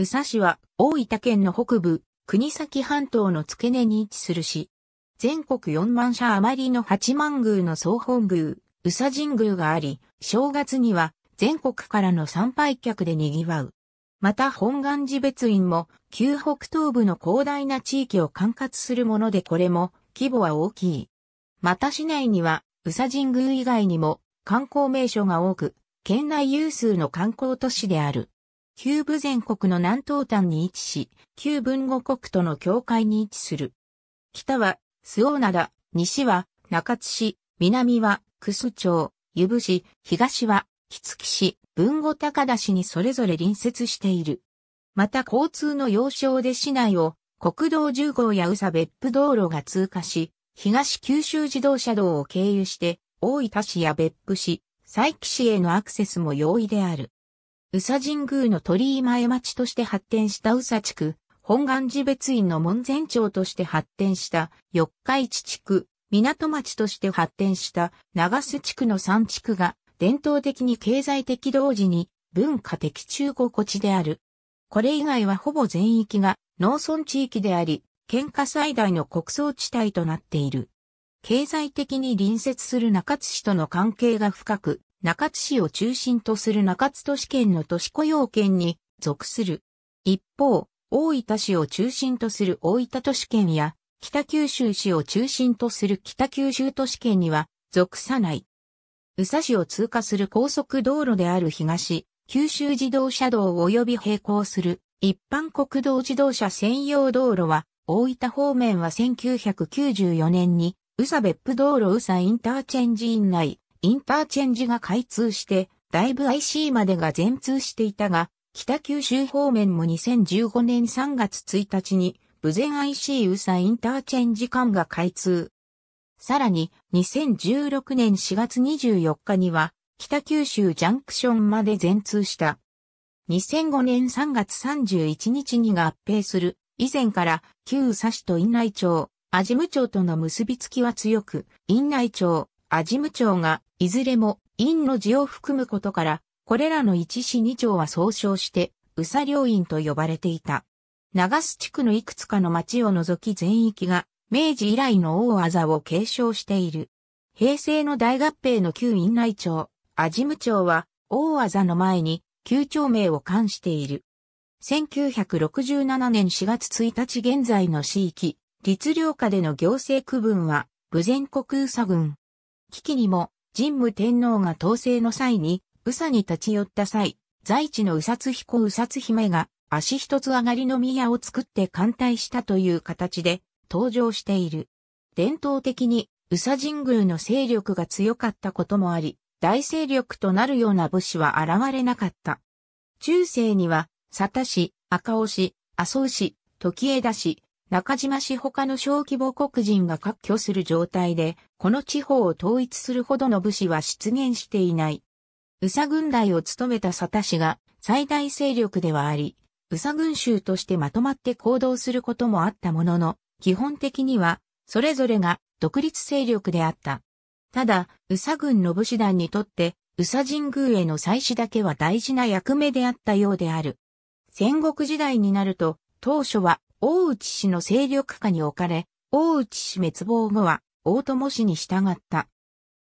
宇佐市は大分県の北部、国東半島の付け根に位置する市。全国4万社余りの八幡宮の総本宮、宇佐神宮があり、正月には全国からの参拝客で賑わう。また本願寺別院も、旧北東部の広大な地域を管轄するものでこれも規模は大きい。また市内には、宇佐神宮以外にも観光名所が多く、県内有数の観光都市である。旧部全国の南東端に位置し、旧文語国との境界に位置する。北は、ーナ灘、西は、中津市、南は、楠町、湯布市、東は、杵月市、文語高田市にそれぞれ隣接している。また交通の要衝で市内を国道10号や宇佐別府道路が通過し、東九州自動車道を経由して、大分市や別府市、佐伯市へのアクセスも容易である。宇佐神宮の鳥居前町として発展した宇佐地区、本願寺別院の門前町として発展した四日市地区、港町として発展した長洲地区の3地区が伝統的に経済的同時に文化的中心地である。これ以外はほぼ全域が農村地域であり、県下最大の国葬地帯となっている。経済的に隣接する中津市との関係が深く、中津市を中心とする中津都市圏の都市雇用圏に属する。一方、大分市を中心とする大分都市圏や、北九州市を中心とする北九州都市圏には属さない。宇佐市を通過する高速道路である東、九州自動車道及び並行する一般国道自動車専用道路は、大分方面は1994年に、宇佐別府道路宇佐インターチェンジ院内、インターチェンジが開通して、だいぶ IC までが全通していたが、北九州方面も2015年3月1日に、無前 IC 宇佐インターチェンジ間が開通。さらに、2016年4月24日には、北九州ジャンクションまで全通した。2005年3月31日に合併する、以前から旧佐市と院内町、安治町との結びつきは強く、院内町、安治町がいずれも院の字を含むことから、これらの一市二町は総称して、宇佐両院と呼ばれていた。長須地区のいくつかの町を除き全域が、明治以来の大技を継承している。平成の大合併の旧院内町、安治務町は、大技の前に、旧町名を冠している。1967年4月1日現在の市域、律令下での行政区分は、武前国宇佐郡。危機にも神武天皇が統制の際に、宇佐に立ち寄った際、在地の宇佐彦宇佐姫が足一つ上がりの宮を作って艦隊したという形で登場している。伝統的に宇佐神宮の勢力が強かったこともあり、大勢力となるような武士は現れなかった。中世には、佐田氏、赤尾氏、麻生氏、時枝氏、中島氏他の小規模黒人が割拠する状態で、この地方を統一するほどの武士は出現していない。宇佐軍代を務めた佐田氏が最大勢力ではあり、宇佐軍衆としてまとまって行動することもあったものの、基本的には、それぞれが独立勢力であった。ただ、宇佐軍の武士団にとって、宇佐神宮への祭祀だけは大事な役目であったようである。戦国時代になると、当初は大内氏の勢力下に置かれ、大内氏滅亡後は大友氏に従った。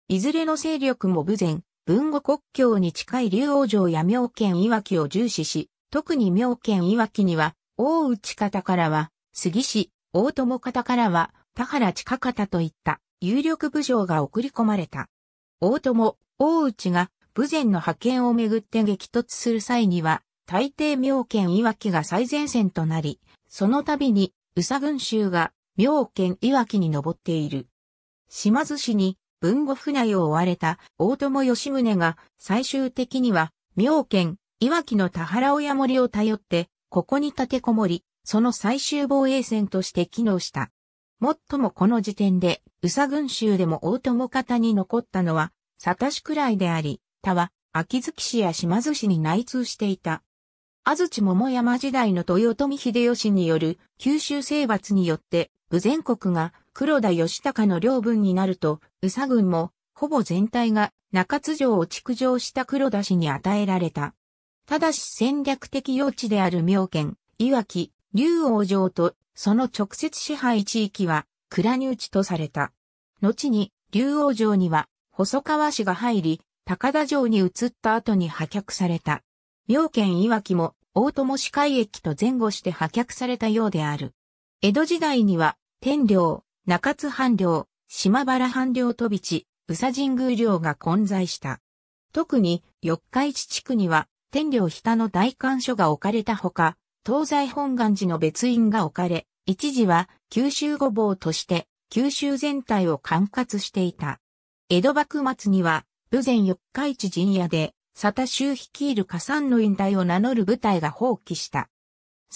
いずれの勢力も武前、文後国境に近い竜王城や妙見岩木を重視し、特に妙見岩木には、大内方からは、杉氏、大友方からは、田原近方といった有力武将が送り込まれた。大友、大内が武前の派遣をめぐって激突する際には、大抵妙見岩木が最前線となり、その度に、宇佐群衆が、妙見岩城に登っている。島津市に、文後船内を追われた大友義宗が、最終的には、妙見岩城の田原親森を頼って、ここに立てこもり、その最終防衛線として機能した。もっともこの時点で、宇佐群衆でも大友方に残ったのは、佐田市くらいであり、他は、秋月市や島津市に内通していた。安土桃山時代の豊臣秀吉による九州征伐によって、武全国が黒田義高の領分になると、宇佐軍も、ほぼ全体が中津城を築城した黒田氏に与えられた。ただし戦略的用地である妙見、いわき、竜王城と、その直接支配地域は、倉にちとされた。後に、竜王城には、細川氏が入り、高田城に移った後に破却された。妙見いわきも大友市海駅と前後して破却されたようである。江戸時代には、天領、中津藩領、島原藩領飛び地、宇佐神宮領が混在した。特に、四日市地区には、天領下の大官所が置かれたほか、東西本願寺の別院が置かれ、一時は九州御坊として九州全体を管轄していた。江戸幕末には、豊前四日市陣屋で佐タ州率いる加算の引退を名乗る部隊が放棄した。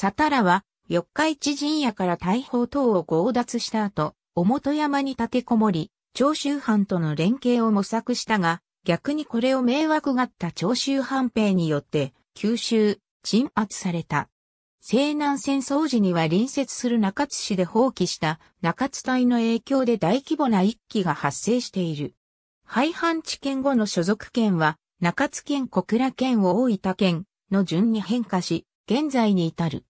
佐タらは、四日市陣屋から大砲等を強奪した後、表山に立てこもり、長州藩との連携を模索したが、逆にこれを迷惑がった長州藩兵によって、吸収、鎮圧された。西南戦争時には隣接する中津市で放棄した中津隊の影響で大規模な一揆が発生している。廃藩置県後の所属県は中津県小倉県を大分県の順に変化し、現在に至る。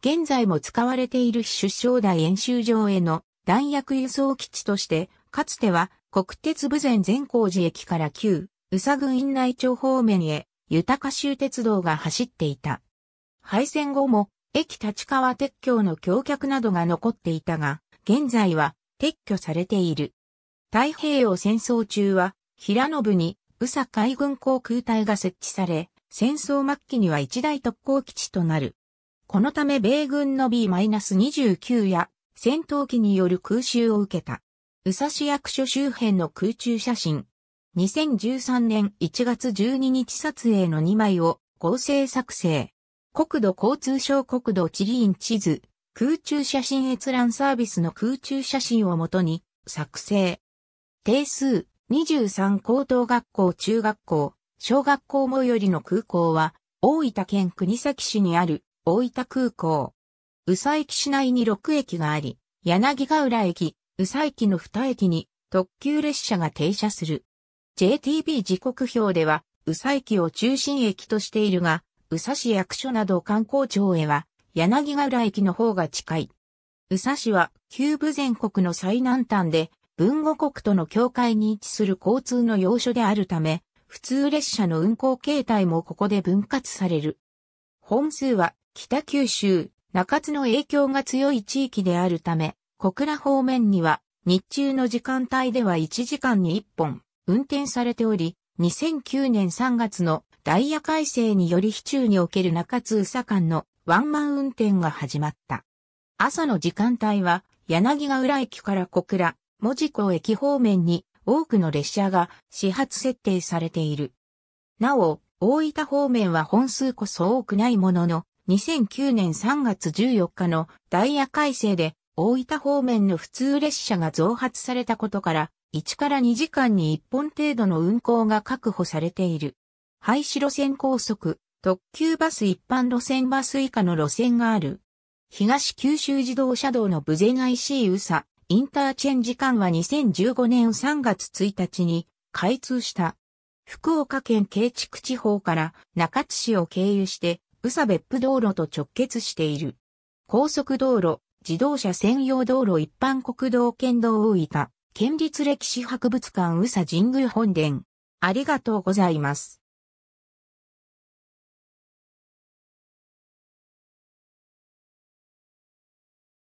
現在も使われている出生台演習場への弾薬輸送基地として、かつては国鉄部前善光寺駅から旧宇佐郡院内町方面へ豊州鉄道が走っていた。廃線後も駅立川鉄橋の橋脚などが残っていたが、現在は撤去されている。太平洋戦争中は平信に宇佐海軍航空隊が設置され、戦争末期には一大特攻基地となる。このため米軍の B-29 や戦闘機による空襲を受けた。宇佐市役所周辺の空中写真。2013年1月12日撮影の2枚を合成作成。国土交通省国土地理院地図、空中写真閲覧サービスの空中写真をもとに作成。定数23高等学校中学校、小学校最寄りの空港は、大分県国崎市にある大分空港。宇佐駅市内に6駅があり、柳ヶ浦駅、宇佐駅の2駅に特急列車が停車する。JTB 時刻表では、宇佐駅を中心駅としているが、宇佐市役所など観光庁へは、柳ヶ浦駅の方が近い。宇佐市は、旧部全国の最南端で、文語国との境界に位置する交通の要所であるため、普通列車の運行形態もここで分割される。本数は北九州、中津の影響が強い地域であるため、小倉方面には日中の時間帯では1時間に1本運転されており、2009年3月のダイヤ改正により市中における中津宇佐間のワンマン運転が始まった。朝の時間帯は柳ヶ浦駅から小倉、門字港駅方面に多くの列車が始発設定されている。なお、大分方面は本数こそ多くないものの、2009年3月14日のダイヤ改正で大分方面の普通列車が増発されたことから、1から2時間に1本程度の運行が確保されている。廃止路線高速、特急バス一般路線バス以下の路線がある。東九州自動車道の豊前 IC 宇佐、インターチェンジ間は2015年3月1日に開通した。福岡県慶畜地方から中津市を経由して、宇佐別府道路と直結している。高速道路、自動車専用道路一般国道県道大分、県立歴史博物館宇佐神宮本殿。ありがとうございます。